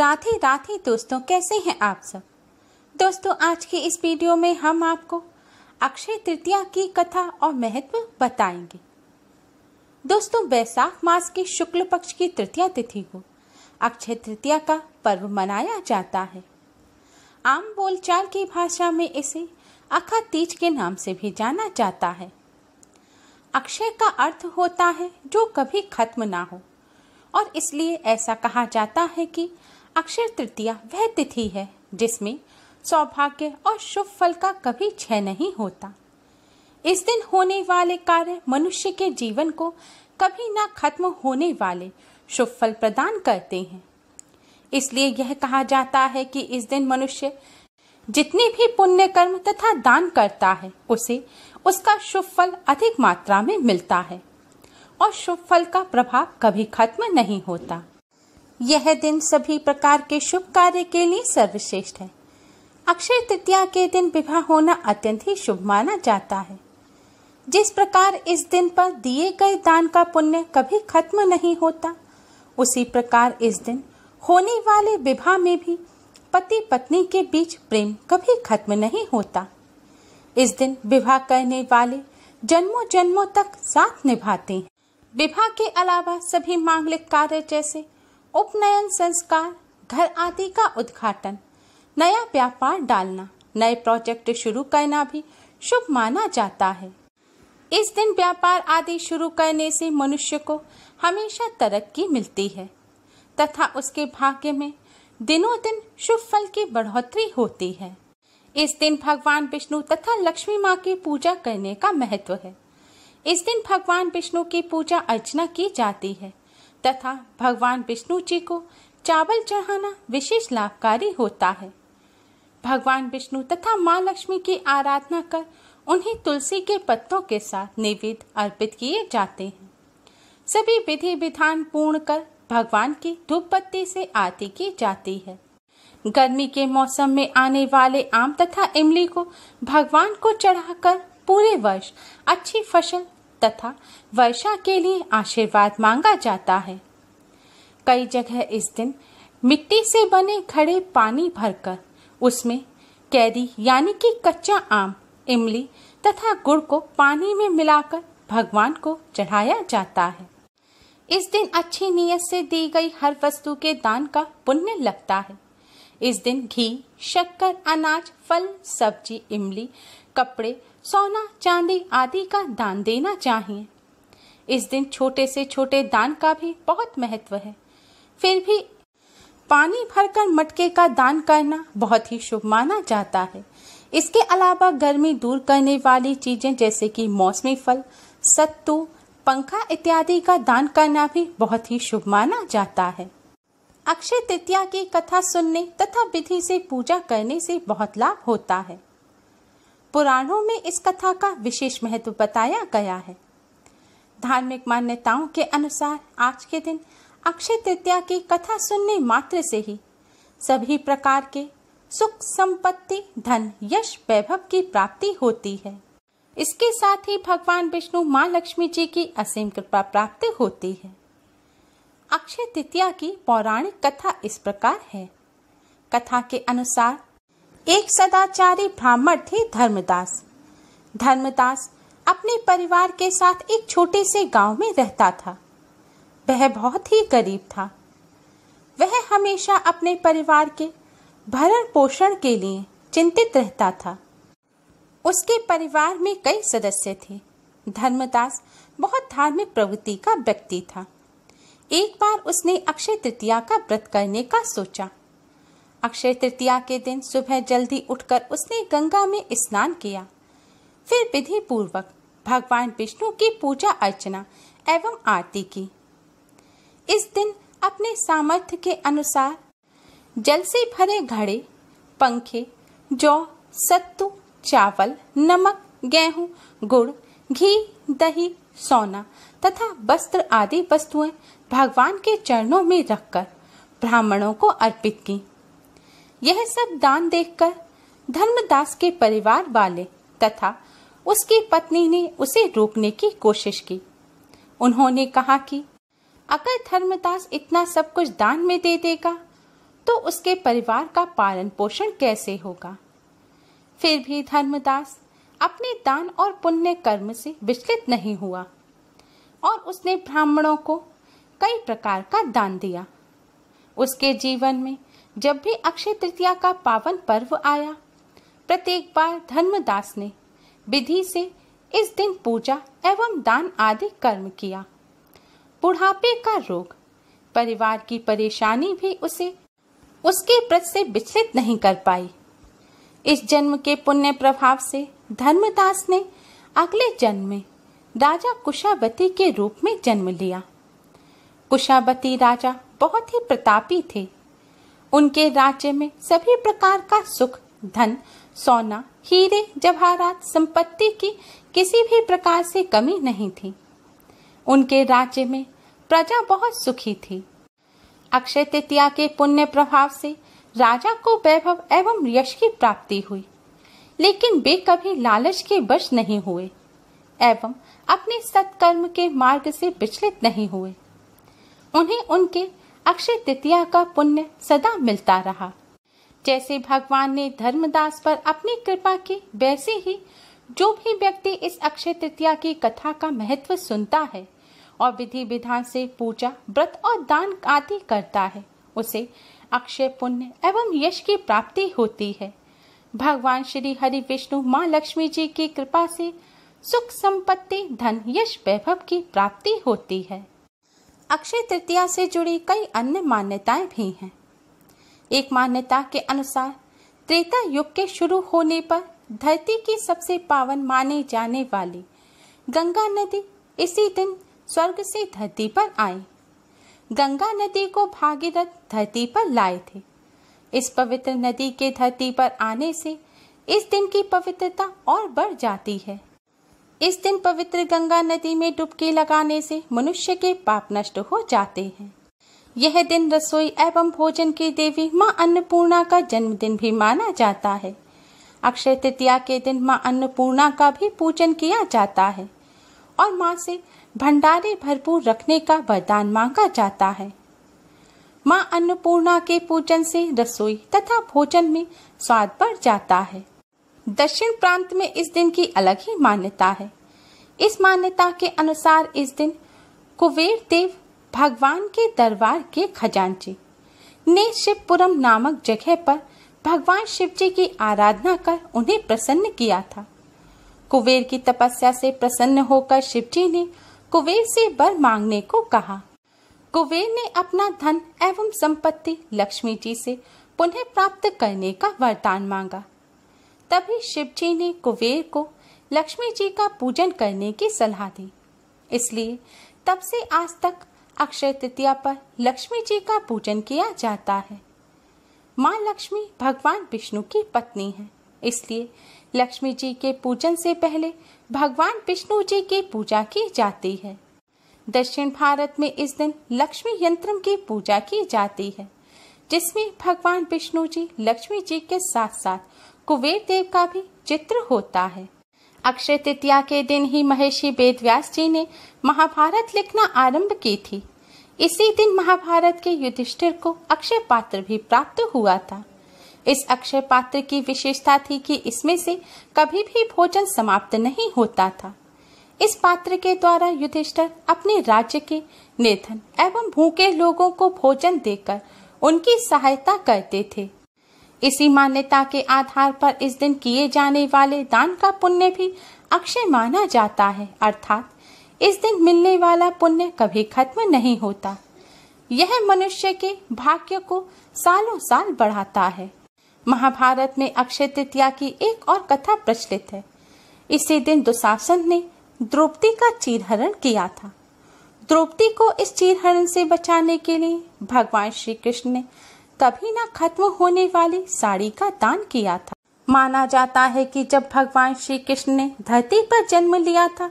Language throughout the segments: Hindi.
राधे राधे दोस्तों कैसे हैं आप सब दोस्तों आज के इस वीडियो में हम आपको अक्षय तृतीया की कथा और महत्व बताएंगे दोस्तों बैसाख मास के शुक्ल पक्ष की तृतीया तिथि को अक्षय तृतीया का पर्व मनाया जाता है आम बोलचाल की भाषा में इसे अखा तीज के नाम से भी जाना जाता है अक्षय का अर्थ होता है जो कभी खत्म ना हो और इसलिए ऐसा कहा जाता है कि अक्षर तृतीया वह तिथि है जिसमें सौभाग्य और शुभ फल का कभी क्षय नहीं होता इस दिन होने वाले कार्य मनुष्य के जीवन को कभी ना खत्म होने वाले शुभ फल प्रदान करते हैं इसलिए यह कहा जाता है कि इस दिन मनुष्य जितने भी पुण्य कर्म तथा दान करता है उसे उसका शुभ फल अधिक मात्रा में मिलता है और शुभ फल का प्रभाव कभी खत्म नहीं होता यह दिन सभी प्रकार के शुभ कार्य के लिए सर्वश्रेष्ठ है अक्षय तृतीया के दिन विवाह होना अत्यंत ही शुभ माना जाता है जिस प्रकार इस दिन पर दिए गए दान का पुण्य कभी खत्म नहीं होता उसी प्रकार इस दिन होने वाले विवाह में भी पति पत्नी के बीच प्रेम कभी खत्म नहीं होता इस दिन विवाह करने वाले जन्मों जन्मों तक साथ निभाते हैं विवाह के अलावा सभी मांगलिक कार्य जैसे उपनयन संस्कार घर आदि का उद्घाटन नया व्यापार डालना नए प्रोजेक्ट शुरू करना भी शुभ माना जाता है इस दिन व्यापार आदि शुरू करने से मनुष्य को हमेशा तरक्की मिलती है तथा उसके भाग्य में दिनों दिन शुभ फल की बढ़ोतरी होती है इस दिन भगवान विष्णु तथा लक्ष्मी माँ की पूजा करने का महत्व है इस दिन भगवान विष्णु की पूजा अर्चना की जाती है तथा भगवान विष्णु जी को चावल चढ़ाना विशेष लाभकारी होता है भगवान विष्णु तथा माँ लक्ष्मी की आराधना कर उन्हें तुलसी के पत्तों के साथ निवेद अर्पित किए जाते हैं सभी विधि विधान पूर्ण कर भगवान की धूप पत्ती से आरती की जाती है गर्मी के मौसम में आने वाले आम तथा इमली को भगवान को चढ़ाकर पूरे वर्ष अच्छी फसल तथा वर्षा के लिए आशीर्वाद मांगा जाता है कई जगह इस दिन मिट्टी से बने खड़े पानी भरकर उसमें कैरी यानी कि कच्चा आम इमली तथा गुड़ को पानी में मिलाकर भगवान को चढ़ाया जाता है इस दिन अच्छी नीयत से दी गई हर वस्तु के दान का पुण्य लगता है इस दिन घी शक्कर अनाज फल सब्जी इमली कपड़े सोना चांदी आदि का दान देना चाहिए इस दिन छोटे से छोटे दान का भी बहुत महत्व है फिर भी पानी भरकर मटके का दान करना बहुत ही शुभ माना जाता है इसके अलावा गर्मी दूर करने वाली चीजें जैसे कि मौसमी फल सत्तू पंखा इत्यादि का दान करना भी बहुत ही शुभ माना जाता है अक्षय तृतीया की कथा सुनने तथा विधि से पूजा करने से बहुत लाभ होता है पुराणों में इस कथा का विशेष महत्व बताया गया है धार्मिक मान्यताओं के अनुसार आज के दिन अक्षय तृतीया की कथा सुनने मात्र से ही सभी प्रकार के सुख संपत्ति धन यश वैभव की प्राप्ति होती है इसके साथ ही भगवान विष्णु माँ लक्ष्मी जी की असीम कृपा प्राप्त होती है अक्षय तृतीया की पौराणिक कथा इस प्रकार है कथा के अनुसार एक सदाचारी ब्राह्मण थे धर्मदास धर्मदास अपने परिवार के साथ एक छोटे से गांव में रहता था वह बहुत ही गरीब था वह हमेशा अपने परिवार के भरण पोषण के लिए चिंतित रहता था उसके परिवार में कई सदस्य थे धर्मदास बहुत धार्मिक प्रवृत्ति का व्यक्ति था एक बार उसने अक्षय तृतीया का व्रत करने का सोचा अक्षय तृतीया के दिन सुबह जल्दी उठकर उसने गंगा में स्नान किया फिर विधि पूर्वक भगवान विष्णु की पूजा अर्चना एवं आरती की इस दिन अपने सामर्थ्य के अनुसार जल से भरे घड़े पंखे जौ सत्तू चावल नमक गेहूं गुड़ घी दही सोना तथा वस्त्र आदि वस्तुएं भगवान के चरणों में रखकर ब्राह्मणों को अर्पित की यह सब दान देखकर धर्मदास के परिवार वाले तथा उसकी पत्नी ने उसे रोकने की कोशिश की उन्होंने कहा कि अगर धर्मदास इतना सब कुछ दान में दे देगा तो उसके परिवार का पालन पोषण कैसे होगा फिर भी धर्मदास अपने दान और पुण्य कर्म से विचलित नहीं हुआ और उसने ब्राह्मणों को कई प्रकार का दान दिया उसके जीवन में जब भी अक्षय तृतीया का पावन पर्व आया प्रत्येक बार धर्मदास ने विधि से इस दिन पूजा एवं दान आदि कर्म किया बुढ़ापे का रोग परिवार की परेशानी भी उसे उसके व्रत से विचलित नहीं कर पाई इस जन्म के पुण्य प्रभाव से धर्मदास ने अगले जन्म में राजा कुशावती के रूप में जन्म लिया कुशावती राजा बहुत ही प्रतापी थे उनके राज्य में सभी प्रकार का सुख धन सोना हीरे जवाहरात संपत्ति की किसी भी प्रकार से कमी नहीं थी उनके राज्य में प्रजा बहुत सुखी थी अक्षय तृतीया के पुण्य प्रभाव से राजा को वैभव एवं यश की प्राप्ति हुई लेकिन वे कभी लालच के वश नहीं हुए एवं अपने सत्कर्म के मार्ग से विचलित नहीं हुए उन्हें उनके अक्षय तृतीया का पुण्य सदा मिलता रहा जैसे भगवान ने धर्मदास पर अपनी कृपा की वैसे ही जो भी व्यक्ति इस अक्षय तृतीया की कथा का महत्व सुनता है और विधि विधान से पूजा व्रत और दान आदि करता है उसे अक्षय पुण्य एवं यश की प्राप्ति होती है भगवान श्री हरि विष्णु माँ लक्ष्मी जी की कृपा से सुख संपत्ति धन यश वैभव की प्राप्ति होती है अक्षय तृतीया से जुड़ी कई अन्य मान्यताएं भी हैं एक मान्यता के अनुसार त्रेता युग के शुरू होने पर धरती की सबसे पावन माने जाने वाली गंगा नदी इसी दिन स्वर्ग से धरती पर आई गंगा नदी को भागीरथ धरती पर लाए थे इस पवित्र नदी के धरती पर आने से इस दिन की पवित्रता और बढ़ जाती है इस दिन पवित्र गंगा नदी में डुबकी लगाने से मनुष्य के पाप नष्ट हो जाते हैं यह दिन रसोई एवं भोजन की देवी माँ अन्नपूर्णा का जन्मदिन भी माना जाता है अक्षय तृतीया के दिन माँ अन्नपूर्णा का भी पूजन किया जाता है और माँ से भंडारे भरपूर रखने का वरदान मांगा जाता है माँ अन्नपूर्णा के पूजन से रसोई तथा भोजन में स्वाद बढ़ जाता है दक्षिण प्रांत में इस दिन की अलग ही मान्यता है इस मान्यता के अनुसार इस दिन कुबेर देव भगवान के दरबार के खजांची ने शिवपुरम नामक जगह पर भगवान शिव जी की आराधना कर उन्हें प्रसन्न किया था कुबेर की तपस्या से प्रसन्न होकर शिव जी ने कुबेर से बर मांगने को कहा कुबेर ने अपना धन एवं संपत्ति लक्ष्मी जी से पुनः प्राप्त करने का वरदान मांगा तभी शिव जी ने कुबेर को लक्ष्मी जी का पूजन करने की सलाह दी इसलिए तब से आज तक अक्षय तृतीया पर लक्ष्मी जी का पूजन किया जाता है माँ लक्ष्मी भगवान विष्णु की पत्नी है इसलिए लक्ष्मी जी के पूजन से पहले भगवान विष्णु जी की पूजा की जाती है दक्षिण भारत में इस दिन लक्ष्मी यंत्र की पूजा की जाती है जिसमें भगवान विष्णु जी लक्ष्मी जी के साथ साथ कुबेर देव का भी चित्र होता है अक्षय तृतीया के दिन ही महर्षि वेद व्यास जी ने महाभारत लिखना आरंभ की थी इसी दिन महाभारत के युधिष्ठिर को अक्षय पात्र भी प्राप्त हुआ था इस अक्षय पात्र की विशेषता थी कि इसमें से कभी भी भोजन समाप्त नहीं होता था इस पात्र के द्वारा युधिष्ठर अपने राज्य के निर्धन एवं भूखे लोगों को भोजन देकर उनकी सहायता करते थे इसी मान्यता के आधार पर इस दिन किए जाने वाले दान का पुण्य भी अक्षय माना जाता है अर्थात इस दिन मिलने वाला पुण्य कभी खत्म नहीं होता यह मनुष्य के भाग्य को सालों साल बढ़ाता है महाभारत में अक्षय तृतीया की एक और कथा प्रचलित है इसी दिन दुशासन ने द्रौपदी का चीरहरण किया था द्रौपदी को इस चीरहरण से बचाने के लिए भगवान श्री कृष्ण ने कभी ना खत्म होने वाली साड़ी का दान किया था माना जाता है कि जब भगवान श्री कृष्ण ने धरती पर जन्म लिया था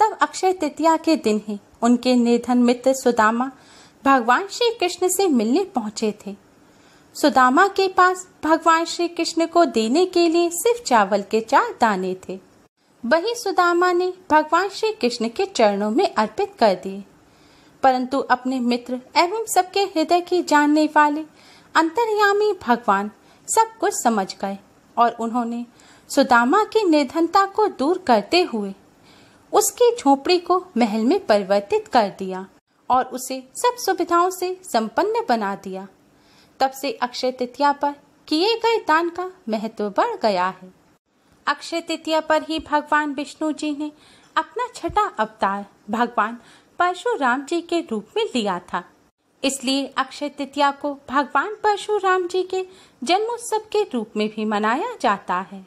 तब अक्षय तृतीया के दिन ही उनके निर्धन मित्र सुदामा भगवान श्री कृष्ण से मिलने पहुंचे थे सुदामा के पास भगवान श्री कृष्ण को देने के लिए सिर्फ चावल के चार दाने थे वही सुदामा ने भगवान श्री कृष्ण के चरणों में अर्पित कर दिए परंतु अपने मित्र एवं सबके हृदय की जानने वाले अंतर्यामी भगवान सब कुछ समझ गए और उन्होंने सुदामा की निर्धनता को दूर करते हुए उसकी झोपड़ी को महल में परिवर्तित कर दिया और उसे सब सुविधाओं से संपन्न बना दिया तब से अक्षय तृतीया पर किए गए दान का महत्व बढ़ गया है अक्षय तृतीया पर ही भगवान विष्णु जी ने अपना छठा अवतार भगवान परशुराम जी के रूप में लिया था इसलिए अक्षय तृतीया को भगवान परशुराम जी के जन्मोत्सव के रूप में भी मनाया जाता है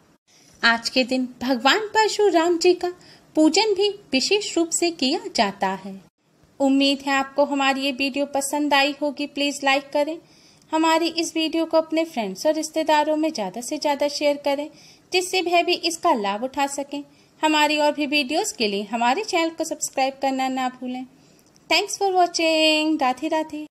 आज के दिन भगवान परशुराम जी का पूजन भी विशेष रूप से किया जाता है उम्मीद है आपको हमारी ये वीडियो पसंद आई होगी प्लीज़ लाइक करें हमारी इस वीडियो को अपने फ्रेंड्स और रिश्तेदारों में ज़्यादा से ज़्यादा शेयर करें जिससे वह भी इसका लाभ उठा सकें हमारी और भी वीडियोस के लिए हमारे चैनल को सब्सक्राइब करना ना भूलें Thanks for watching. Radhe Radhe.